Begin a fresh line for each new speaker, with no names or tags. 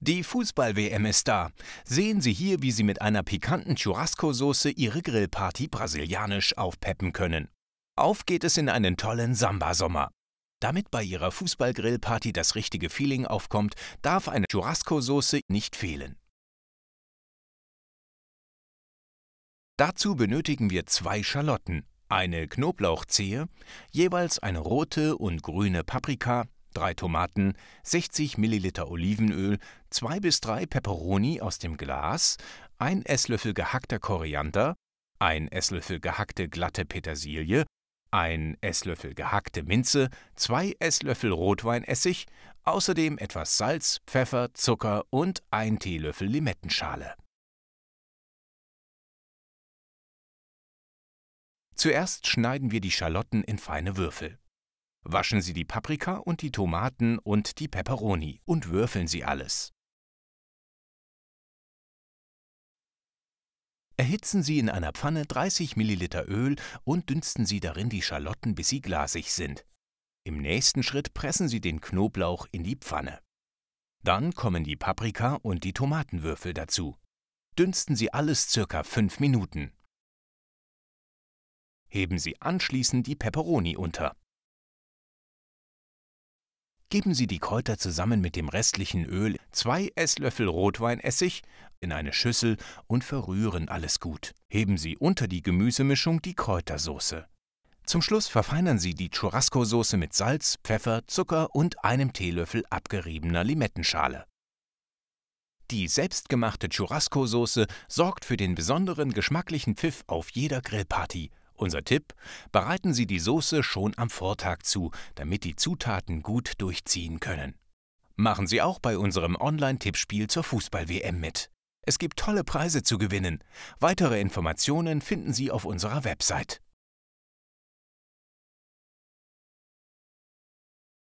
Die Fußball-WM ist da. Sehen Sie hier, wie Sie mit einer pikanten Churrasco-Soße Ihre Grillparty brasilianisch aufpeppen können. Auf geht es in einen tollen Samba-Sommer. Damit bei Ihrer Fußball-Grillparty das richtige Feeling aufkommt, darf eine Churrasco-Soße nicht fehlen. Dazu benötigen wir zwei Schalotten, eine Knoblauchzehe, jeweils eine rote und grüne Paprika, drei Tomaten, 60 Milliliter Olivenöl, zwei bis drei Peperoni aus dem Glas, ein Esslöffel gehackter Koriander, ein Esslöffel gehackte glatte Petersilie, ein Esslöffel gehackte Minze, zwei Esslöffel Rotweinessig, außerdem etwas Salz, Pfeffer, Zucker und ein Teelöffel Limettenschale. Zuerst schneiden wir die Schalotten in feine Würfel. Waschen Sie die Paprika und die Tomaten und die Peperoni und würfeln Sie alles. Erhitzen Sie in einer Pfanne 30 ml Öl und dünsten Sie darin die Schalotten, bis sie glasig sind. Im nächsten Schritt pressen Sie den Knoblauch in die Pfanne. Dann kommen die Paprika und die Tomatenwürfel dazu. Dünsten Sie alles ca. 5 Minuten. Heben Sie anschließend die Peperoni unter. Geben Sie die Kräuter zusammen mit dem restlichen Öl, zwei Esslöffel Rotweinessig, in eine Schüssel und verrühren alles gut. Heben Sie unter die Gemüsemischung die Kräutersoße. Zum Schluss verfeinern Sie die Churrasco-Soße mit Salz, Pfeffer, Zucker und einem Teelöffel abgeriebener Limettenschale. Die selbstgemachte Churrasco-Soße sorgt für den besonderen geschmacklichen Pfiff auf jeder Grillparty unser Tipp: Bereiten Sie die Soße schon am Vortag zu, damit die Zutaten gut durchziehen können. Machen Sie auch bei unserem Online-Tippspiel zur Fußball-WM mit. Es gibt tolle Preise zu gewinnen. Weitere Informationen finden Sie auf unserer Website.